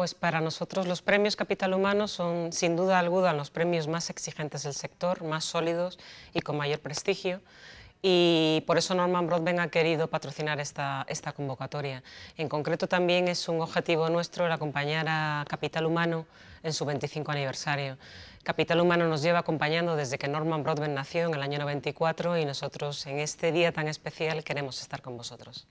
Pues para nosotros los premios Capital Humano son sin duda alguna los premios más exigentes del sector, más sólidos y con mayor prestigio. Y por eso Norman Broadbent ha querido patrocinar esta, convocatoria. En concreto también es un objetivo nuestro el acompañar a Capital Humano en su 25 aniversario. Capital Humano nos lleva acompañando desde que Norman Broadbent nació en el año 94 y nosotros en este día tan especial queremos estar con vosotros.